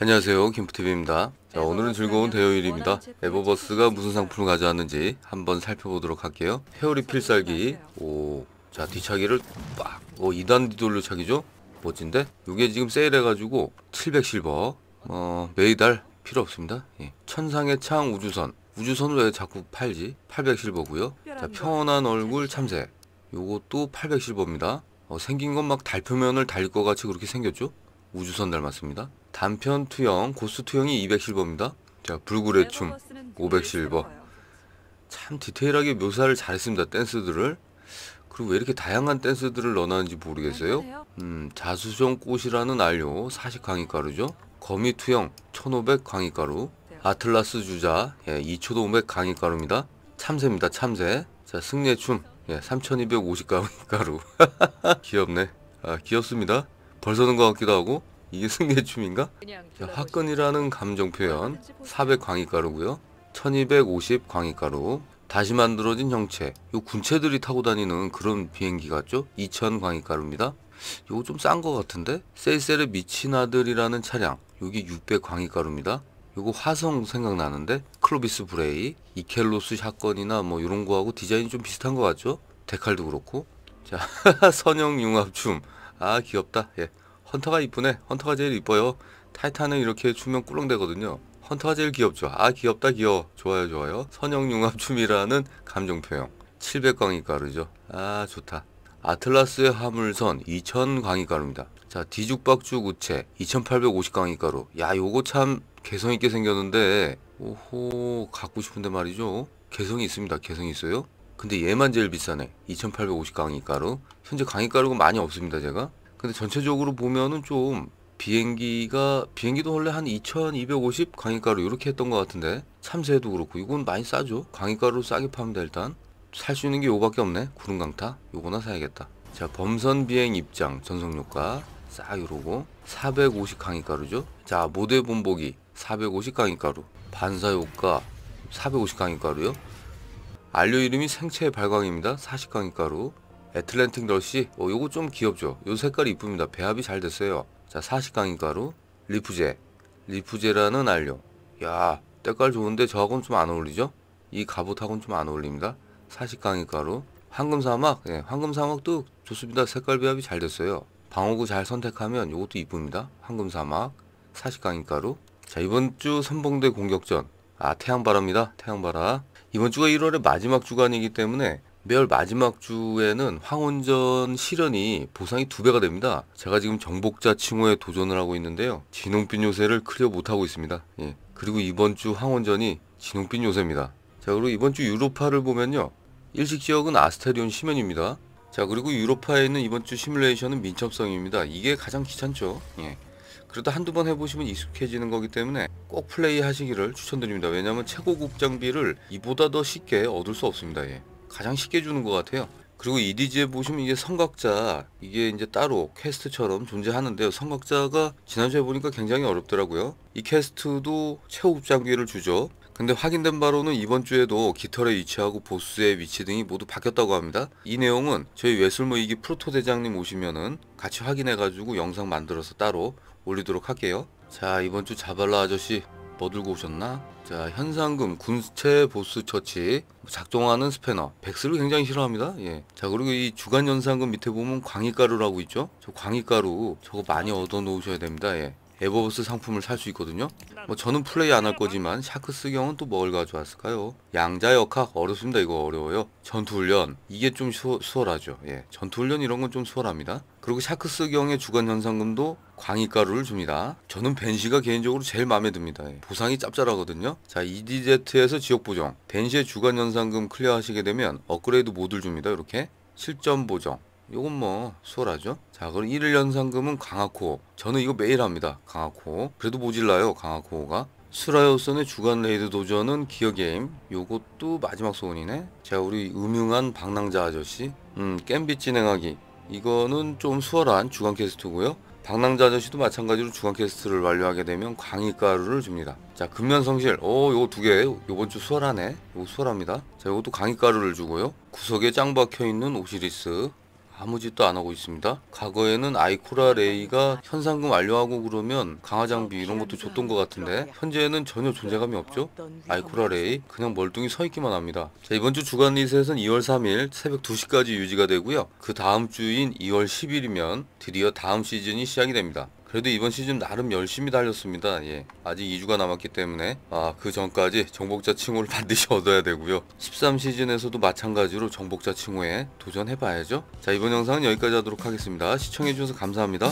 안녕하세요 김프TV입니다. 자, 오늘은 즐거운 대여일입니다. 에버버스가 무슨 상품을 가져왔는지 한번 살펴보도록 할게요. 헤어리 필살기 오, 자 뒤차기를 빡! 오 2단 뒤돌려차기죠? 멋진데? 이게 지금 세일해가지고 700실버 어, 매달 필요 없습니다. 예. 천상의 창 우주선 우주선 왜 자꾸 팔지? 800실버고요. 자 평온한 네. 얼굴 참새 요것도 800실버입니다. 어, 생긴 건 막 달표면을 달릴 것 같이 그렇게 생겼죠? 우주선 닮았습니다. 단편 투영, 고스 투영이 200실버입니다. 자, 불굴의 네, 춤 500실버. 참 디테일하게 묘사를 잘했습니다. 댄스들을. 그리고 왜 이렇게 다양한 댄스들을 넣어놨는지 모르겠어요. 음, 자수정 꽃이라는 알료 40강의가루죠. 거미 투영 1500강의가루. 아틀라스 주자 예, 2 500 강의가루입니다. 참새입니다. 참새. 자, 승리의 춤 예, 3250 강의가루. 귀엽네. 아, 귀엽습니다. 벌써는 것 같기도 하고 이게 승리의 춤인가? 자, 화끈이라는 감정 표현 400 광익가루고요 1250 광익가루 다시 만들어진 형체 요 군체들이 타고 다니는 그런 비행기 같죠? 2000 광익가루입니다 요거 좀 싼 것 같은데? 세이셀의 미친 아들이라는 차량 여기 600 광익가루입니다 요거 화성 생각나는데? 클로비스 브레이 이켈로스 샷건이나 뭐 요런 거하고 디자인이 좀 비슷한 것 같죠? 데칼도 그렇고 자 선형융합춤 아 귀엽다 예 헌터가 이쁘네 헌터가 제일 이뻐요 타이탄은 이렇게 추면 꿀렁대거든요 헌터가 제일 귀엽죠 아 귀엽다 귀여워 좋아요 좋아요 선형융합춤이라는 감정표현 700광이가루죠 아 좋다 아틀라스의 화물선 2000광이가루입니다 자 디죽박죽 우체 2850광이가루 야 요거 참 개성있게 생겼는데 오호 갖고 싶은데 말이죠 개성이 있습니다 개성이 있어요 근데 얘만 제일 비싸네 2850강의가루 현재 강의가루가 많이 없습니다 제가 근데 전체적으로 보면은 좀 비행기가 비행기도 원래 한 2250강의가루 이렇게 했던 것 같은데 참새도 그렇고 이건 많이 싸죠 강의가루 싸게 파면 다 일단 살 수 있는 게요밖에 없네 구름강타 요거나 사야겠다 자 범선 비행 입장 전속효과 싹 이러고 450 강의가루죠 자 모델 본보기 450 강의가루 반사 효과 450 강의가루요 안료 이름이 생체 발광입니다. 40강이 가루. 애틀랜틱 널시. 어, 요거 좀 귀엽죠. 요 색깔이 이쁩니다. 배합이 잘 됐어요. 자, 40강이 가루. 리프제. 리프제라는 안료. 야, 때깔 좋은데 저하고는 좀 안 어울리죠? 이 갑옷하고는 좀 안 어울립니다. 40강이 가루. 황금사막. 예, 황금사막도 좋습니다. 색깔 배합이 잘 됐어요. 방어구 잘 선택하면 요것도 이쁩니다. 황금사막. 40강이 가루. 자, 이번 주 선봉대 공격전. 아, 태양바라입니다. 태양바라. 이번 주가 1월의 마지막 주간이기 때문에 매월 마지막 주에는 황혼전 실현이 보상이 두 배가 됩니다. 제가 지금 정복자 칭호에 도전을 하고 있는데요. 진홍빛 요새를 클리어 못하고 있습니다. 예. 그리고 이번 주 황혼전이 진홍빛 요새입니다. 자 그리고 이번 주 유로파를 보면요. 일식 지역은 아스테리온 시면입니다. 자 그리고 유로파에 있는 이번 주 시뮬레이션은 민첩성입니다. 이게 가장 귀찮죠. 예. 그러다 한두 번 해보시면 익숙해지는 거기 때문에 꼭 플레이 하시기를 추천드립니다 왜냐면 최고급 장비를 이보다 더 쉽게 얻을 수 없습니다 예. 가장 쉽게 주는 것 같아요 그리고 EDG에 보시면 이게 성각자 이게 이제 따로 퀘스트처럼 존재하는데요 성각자가 지난주에 보니까 굉장히 어렵더라고요 이 퀘스트도 최고급 장비를 주죠 근데 확인된 바로는 이번 주에도 깃털의 위치하고 보스의 위치 등이 모두 바뀌었다고 합니다. 이 내용은 저희 외술모 이기 프로토 대장님 오시면은 같이 확인해가지고 영상 만들어서 따로 올리도록 할게요. 자 이번 주 자발라 아저씨 뭐 들고 오셨나? 자 현상금 군체 보스 처치 작동하는 스패너 백스를 굉장히 싫어합니다 예. 자 그리고 이 주간 현상금 밑에 보면 광희가루라고 있죠 저 광희가루 저거 많이 얻어 놓으셔야 됩니다 예. 에버버스 상품을 살 수 있거든요 뭐 저는 플레이 안 할 거지만 샤크스경은 또 뭘 가져왔을까요? 양자 역학 어렵습니다 이거 어려워요 전투훈련 이게 좀 수, 수월하죠 예. 전투훈련 이런 건 좀 수월합니다 그리고 샤크스경의 주간현상금도 광희가루를 줍니다 저는 벤시가 개인적으로 제일 마음에 듭니다 예. 보상이 짭짤하거든요 자 EDZ에서 지역보정 벤시의 주간현상금 클리어 하시게 되면 업그레이드 모듈 줍니다 이렇게 실전 보정 요건 뭐 수월하죠 자 그럼 1일 연상금은 강화코어 저는 이거 매일 합니다 강화코어 그래도 모질라요 강화코어가 수라요선의 주간 레이드 도전은 기어게임 요것도 마지막 소원이네 자 우리 음흉한 방랑자 아저씨 음 겜빗 진행하기 이거는 좀 수월한 주간 퀘스트고요 방랑자 아저씨도 마찬가지로 주간 퀘스트를 완료하게 되면 강의가루를 줍니다 자금면성실오 요거 두개 요번 주 수월하네 요거 수월합니다 자 요것도 강의가루를 주고요 구석에 짱 박혀있는 오시리스 아무 짓도 안 하고 있습니다. 과거에는 아이코라 레이가 현상금 완료하고 그러면 강화장비 이런 것도 줬던 것 같은데 현재는 전혀 존재감이 없죠. 아이코라 레이 그냥 멀뚱히 서 있기만 합니다. 자 이번 주 주간 리셋은 2월 3일 새벽 2시까지 유지가 되고요. 그 다음 주인 2월 10일이면 드디어 다음 시즌이 시작이 됩니다. 그래도 이번 시즌 나름 열심히 달렸습니다. 예. 아직 2주가 남았기 때문에 아, 그 전까지 정복자 칭호를 반드시 얻어야 되고요. 13시즌에서도 마찬가지로 정복자 칭호에 도전해봐야죠. 자, 이번 영상은 여기까지 하도록 하겠습니다. 시청해주셔서 감사합니다.